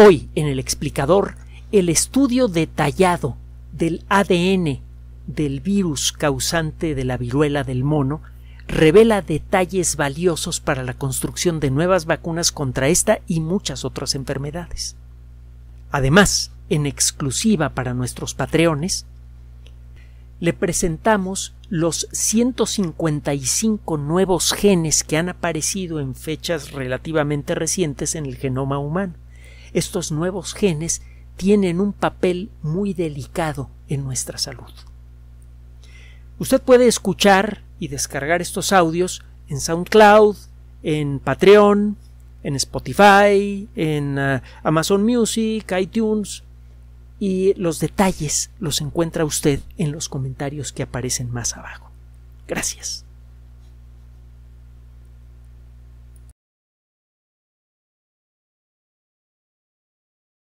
Hoy, en el explicador, el estudio detallado del ADN del virus causante de la viruela del mono revela detalles valiosos para la construcción de nuevas vacunas contra esta y muchas otras enfermedades. Además, en exclusiva para nuestros patreones, le presentamos los 155 nuevos genes que han aparecido en fechas relativamente recientes en el genoma humano estos nuevos genes tienen un papel muy delicado en nuestra salud. Usted puede escuchar y descargar estos audios en SoundCloud, en Patreon, en Spotify, en uh, Amazon Music, iTunes, y los detalles los encuentra usted en los comentarios que aparecen más abajo. Gracias.